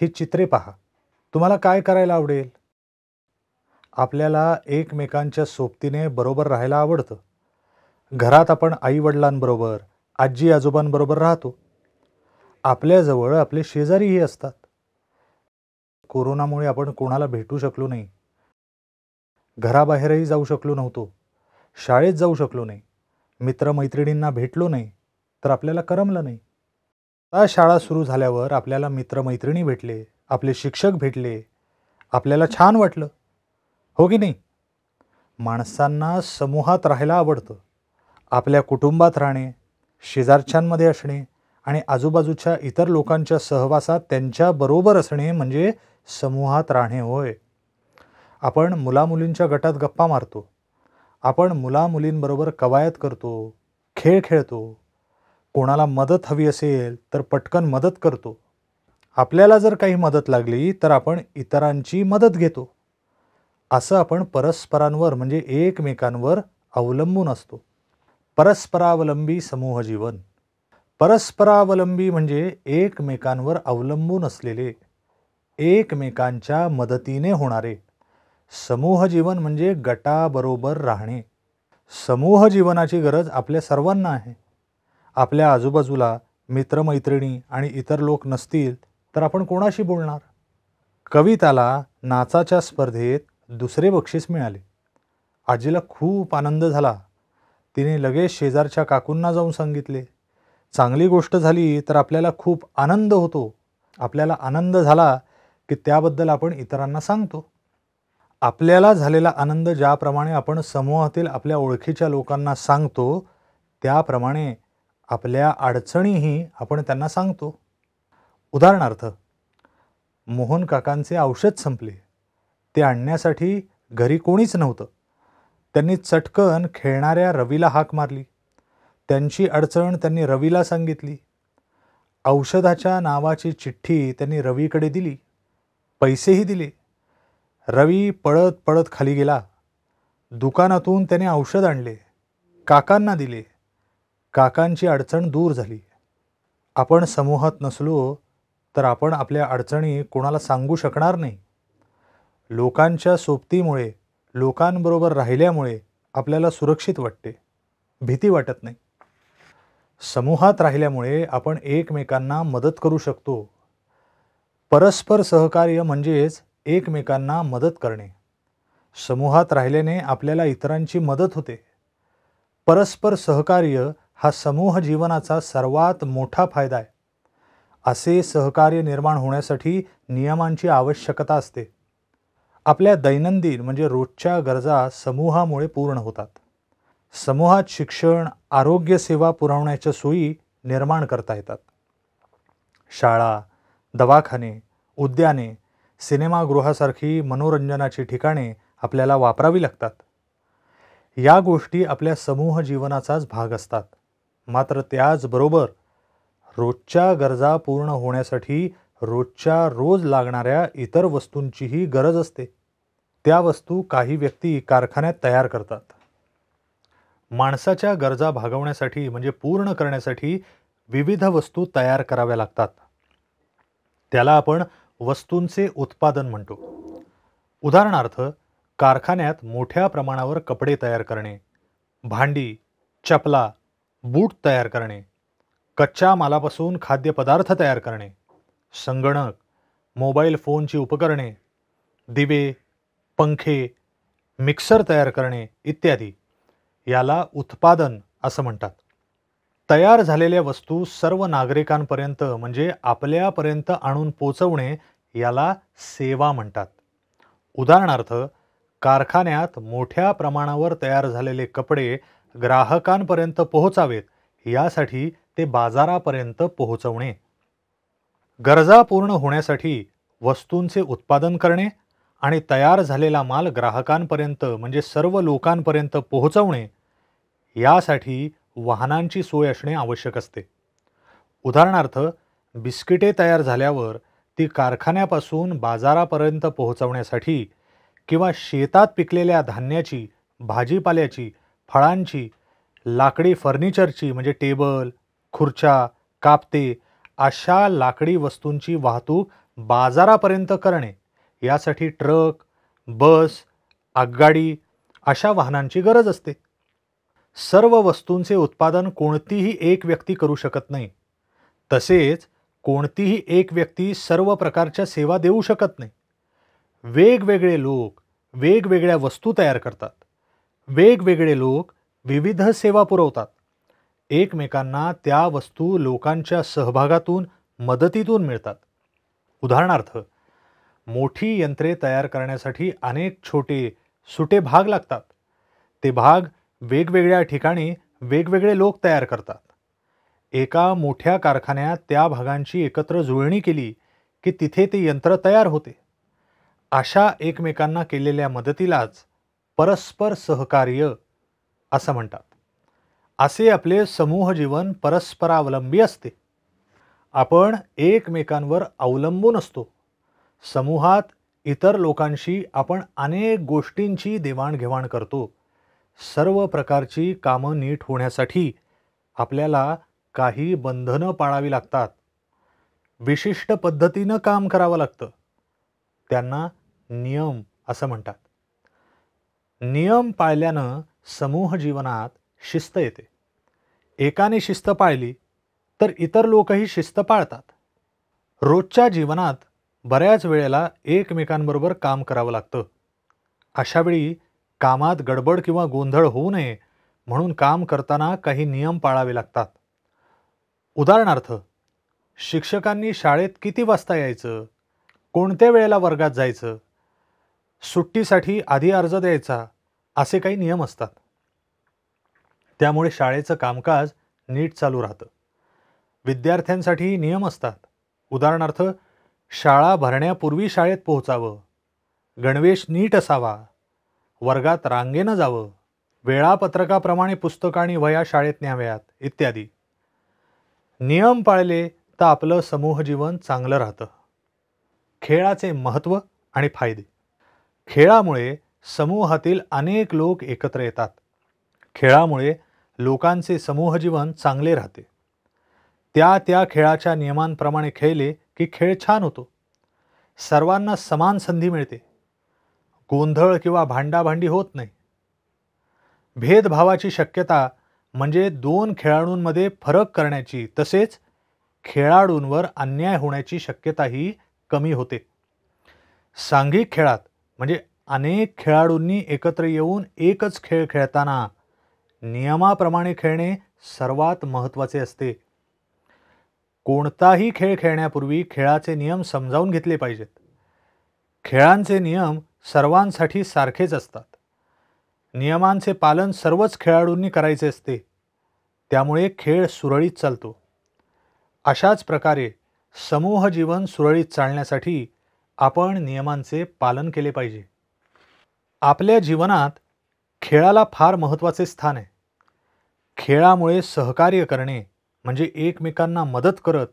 ही चित्रे पहा तुम्हाला काय करायला आवडेल आपल्याला एकमेकांच्या सोबतीने बरोबर राहायला आवडतं घरात आपण वडिलांबरोबर आजी आजोबांबरोबर राहतो आपल्याजवळ आपले शेजारीही असतात कोरोनामुळे आपण कोणाला भेटू शकलो नाही घराबाहेरही जाऊ शकलो नव्हतो शाळेत जाऊ शकलो नाही मित्रमैत्रिणींना भेटलो नाही तर आपल्याला करमलं नाही शाळा सुरू झाल्यावर आपल्याला मित्रमैत्रिणी भेटले आपले शिक्षक भेटले आपल्याला छान वाटलं हो की नाही माणसांना समूहात राहायला आवडतं आपल्या कुटुंबात राहणे शेजारच्यांमध्ये असणे आणि आजूबाजूच्या इतर लोकांच्या सहवासात त्यांच्याबरोबर असणे म्हणजे समूहात राहणे होय आपण मुलामुलींच्या गटात गप्पा मारतो आपण मुलामुलींबरोबर कवायत करतो खेळ खेळतो कोणाला मदत हवी असेल तर पटकन मदत करतो आपल्याला जर काही मदत लागली तर आपण इतरांची मदत घेतो असं आपण परस्परांवर म्हणजे एकमेकांवर अवलंबून असतो परस्परावलंबी जीवन परस्परावलंबी म्हणजे एकमेकांवर अवलंबून असलेले एकमेकांच्या मदतीने होणारे समूह जीवन म्हणजे गटाबरोबर राहणे समूह जीवनाची गरज आपल्या सर्वांना आहे आपल्या आजूबाजूला मित्रमैत्रिणी आणि इतर लोक नसतील तर आपण कोणाशी बोलणार कविताला नाचाच्या स्पर्धेत दुसरे बक्षीस मिळाले आजीला खूप आनंद झाला तिने लगेच शेजारच्या काकूंना जाऊन सांगितले चांगली गोष्ट झाली तर आपल्याला खूप आनंद होतो आपल्याला आनंद झाला की त्याबद्दल आपण इतरांना सांगतो आपल्याला झालेला आनंद ज्याप्रमाणे आपण समूहातील आपल्या ओळखीच्या लोकांना सांगतो त्याप्रमाणे आपल्या अडचणीही आपण त्यांना सांगतो उदाहरणार्थ मोहन काकांचे औषध संपले ते आणण्यासाठी घरी कोणीच नव्हतं त्यांनी चटकन खेळणाऱ्या रवीला हाक मारली त्यांची अडचण त्यांनी रवीला सांगितली औषधाच्या नावाची चिठ्ठी त्यांनी रवीकडे दिली पैसेही दिले रवी पळत पळत खाली गेला दुकानातून त्याने औषध आणले काकांना दिले काकांची अडचण दूर झाली आपण समूहात नसलो तर आपण आपल्या अडचणी कोणाला सांगू शकणार नाही लोकांच्या सोबतीमुळे लोकांबरोबर राहिल्यामुळे आपल्याला सुरक्षित वाटते भीती वाटत नाही समूहात राहिल्यामुळे आपण एकमेकांना मदत करू शकतो परस्पर सहकार्य म्हणजेच एकमेकांना मदत करणे समूहात राहिल्याने आपल्याला इतरांची मदत होते परस्पर सहकार्य हा समूह जीवनाचा सर्वात मोठा फायदा आहे असे सहकार्य निर्माण होण्यासाठी नियमांची आवश्यकता असते आपल्या दैनंदिन म्हणजे रोजच्या गरजा समूहामुळे पूर्ण होतात समूहात शिक्षण आरोग्य सेवा पुरवण्याच्या सोयी निर्माण करता येतात शाळा दवाखाने उद्याने सिनेमागृहासारखी मनोरंजनाची ठिकाणे आपल्याला वापरावी लागतात या गोष्टी आपल्या समूह जीवनाचाच भाग असतात मात्र त्याचबरोबर रोजच्या गरजा पूर्ण होण्यासाठी रोजच्या रोज लागणाऱ्या इतर वस्तूंचीही गरज असते त्या वस्तू काही व्यक्ती कारखान्यात तयार करतात माणसाच्या गरजा भागवण्यासाठी म्हणजे पूर्ण करण्यासाठी विविध वस्तू तयार कराव्या लागतात त्याला आपण वस्तूंचे उत्पादन म्हणतो उदाहरणार्थ कारखान्यात मोठ्या प्रमाणावर कपडे तयार करणे भांडी चपला बूट तयार करणे कच्च्या मालापासून खाद्यपदार्थ तयार करणे संगणक मोबाईल फोनची उपकरणे दिवे पंखे मिक्सर तयार करणे इत्यादी याला उत्पादन असं म्हणतात तयार झालेल्या वस्तू सर्व नागरिकांपर्यंत म्हणजे आपल्यापर्यंत आणून पोचवणे याला सेवा म्हणतात उदाहरणार्थ कारखान्यात मोठ्या प्रमाणावर तयार झालेले कपडे ग्राहकांपर्यंत पोहोचावेत यासाठी ते बाजारापर्यंत पोहोचवणे गरजा पूर्ण होण्यासाठी वस्तूंचे उत्पादन करणे आणि तयार झालेला माल ग्राहकांपर्यंत म्हणजे सर्व लोकांपर्यंत पोहोचवणे यासाठी वाहनांची सोय असणे आवश्यक असते उदाहरणार्थ बिस्किटे तयार झाल्यावर ती कारखान्यापासून बाजारापर्यंत पोहोचवण्यासाठी किंवा शेतात पिकलेल्या धान्याची भाजीपाल्याची फळांची लाकडी फर्निचरची म्हणजे टेबल खुर्च्या कापते अशा लाकडी वस्तूंची वाहतूक बाजारापर्यंत करणे यासाठी ट्रक बस आगगाडी अशा वाहनांची गरज असते सर्व वस्तूंचे उत्पादन कोणतीही एक व्यक्ती करू शकत नाही तसेच कोणतीही एक व्यक्ती सर्व प्रकारच्या सेवा देऊ शकत नाही वेगवेगळे लोक वेगवेगळ्या वस्तू तयार करतात वेगवेगळे लोक विविध सेवा पुरवतात एकमेकांना त्या वस्तू लोकांच्या सहभागातून मदतीतून मिळतात उदाहरणार्थ मोठी यंत्रे तयार करण्यासाठी अनेक छोटे सुटे भाग लागतात ते भाग वेगवेगळ्या ठिकाणी वेगवेगळे लोक तयार करतात एका मोठ्या कारखान्यात त्या भागांची एकत्र जुळणी केली की तिथे ते यंत्र तयार होते अशा एकमेकांना केलेल्या मदतीलाच परस्पर सहकार्य असं म्हणतात असे आपले समूह जीवन परस्परावलंबी असते आपण एकमेकांवर अवलंबून असतो समूहात इतर लोकांशी आपण अनेक गोष्टींची देवाणघेवाण करतो सर्व प्रकारची कामं नीट होण्यासाठी आपल्याला काही बंधनं पाळावी लागतात विशिष्ट पद्धतीनं काम करावं लागतं त्यांना नियम असं म्हणतात नियम पाळल्यानं समूह जीवनात शिस्त येते एकाने शिस्त पाळली तर इतर लोकही शिस्त पाळतात रोजच्या जीवनात बऱ्याच वेळेला एकमेकांबरोबर काम करावं लागतं अशावेळी कामात गडबड किंवा गोंधळ होऊ नये म्हणून काम करताना काही नियम पाळावे लागतात उदाहरणार्थ शिक्षकांनी शाळेत किती वाजता यायचं कोणत्या वेळेला वर्गात जायचं सुट्टीसाठी आधी अर्ज द्यायचा असे काही नियम असतात त्यामुळे शाळेचं कामकाज नीट चालू राहतं विद्यार्थ्यांसाठी नियम असतात उदाहरणार्थ शाळा भरण्यापूर्वी शाळेत पोहोचावं गणवेश नीट असावा वर्गात रांगेनं जावं वेळापत्रकाप्रमाणे पुस्तकं आणि वया शाळेत न्याव्यात इत्यादी नियम पाळले तर आपलं समूहजीवन चांगलं राहतं खेळाचे महत्त्व आणि फायदे खेळामुळे समूहातील अनेक लोक एकत्र येतात खेळामुळे लोकांचे समूहजीवन चांगले राहते त्या त्या खेळाच्या नियमांप्रमाणे खेळले की खेळ छान होतो सर्वांना समान संधी मिळते गोंधळ किंवा भांडाभांडी होत नाही भेदभावाची शक्यता म्हणजे दोन खेळाडूंमध्ये फरक करण्याची तसेच खेळाडूंवर अन्याय होण्याची शक्यताही कमी होते सांघिक खेळात म्हणजे अनेक खेळाडूंनी एकत्र येऊन एकच खेळ खेळताना नियमाप्रमाणे खेळणे सर्वात महत्त्वाचे असते कोणताही खेळ खेळण्यापूर्वी खेळाचे नियम समजावून घेतले पाहिजेत खेळांचे नियम सर्वांसाठी सारखेच असतात नियमांचे पालन सर्वच खेळाडूंनी करायचे असते त्यामुळे खेळ सुरळीत चालतो अशाच प्रकारे समूह जीवन सुरळीत चालण्यासाठी आपण नियमांचे पालन केले पाहिजे आपल्या जीवनात खेळाला फार महत्त्वाचे स्थान आहे खेळामुळे सहकार्य करणे म्हणजे एकमेकांना मदत करत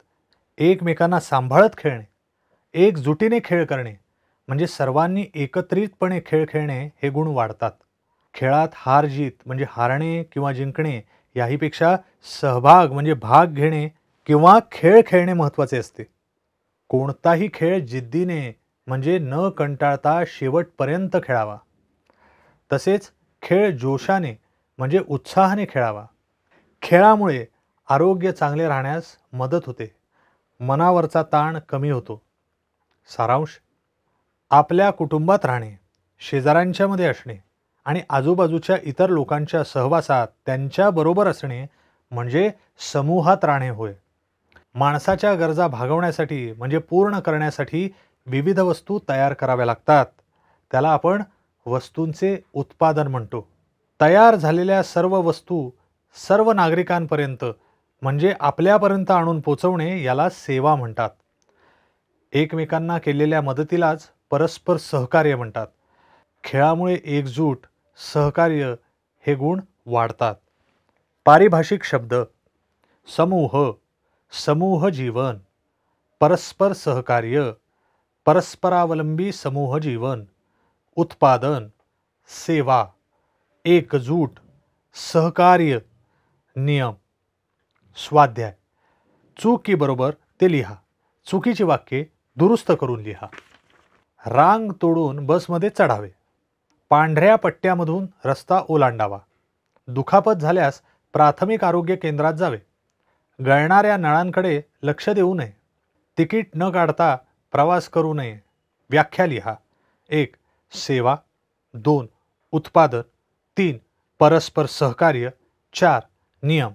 एकमेकांना सांभाळत खेळणे एकजुटीने खेळ करणे म्हणजे सर्वांनी एकत्रितपणे खेळ खेळणे हे गुण वाढतात खेळात हार जीत म्हणजे हारणे किंवा जिंकणे याहीपेक्षा सहभाग म्हणजे भाग घेणे किंवा खेळ खेळणे महत्त्वाचे असते कोणताही खेळ जिद्दीने म्हणजे न कंटाळता शेवटपर्यंत खेळावा तसेच खेळ जोशाने म्हणजे उत्साहाने खेळावा खेळामुळे आरोग्य चांगले राहण्यास मदत होते मनावरचा ताण कमी होतो सारांश आपल्या कुटुंबात राहणे शेजाऱ्यांच्यामध्ये असणे आणि आजूबाजूच्या इतर लोकांच्या सहवासात त्यांच्याबरोबर असणे म्हणजे समूहात राहणे होय माणसाच्या गरजा भागवण्यासाठी म्हणजे पूर्ण करण्यासाठी विविध वस्तू तयार कराव्या लागतात त्याला आपण वस्तूंचे उत्पादन म्हणतो तयार झालेल्या सर्व वस्तू सर्व नागरिकांपर्यंत म्हणजे आपल्यापर्यंत आणून पोचवणे याला सेवा म्हणतात एकमेकांना केलेल्या मदतीलाच परस्पर सहकार्य म्हणतात खेळामुळे एकजूट सहकार्य हे गुण वाढतात पारिभाषिक शब्द समूह समूह जीवन परस्पर सहकार्य परस्परावलंबी समूह जीवन उत्पादन सेवा एकजूट सहकार्य नियम स्वाध्याय चुकीबरोबर ते लिहा चुकीची वाक्ये दुरुस्त करून लिहा रांग तोडून बसमध्ये चढावे पांढऱ्या पट्ट्यामधून रस्ता ओलांडावा दुखापत झाल्यास प्राथमिक आरोग्य केंद्रात जावे गळणाऱ्या नळांकडे लक्ष देऊ नये तिकीट न काढता प्रवास करू नये व्याख्या लिहा एक सेवा दोन उत्पादन तीन परस्पर सहकार्य चार नियम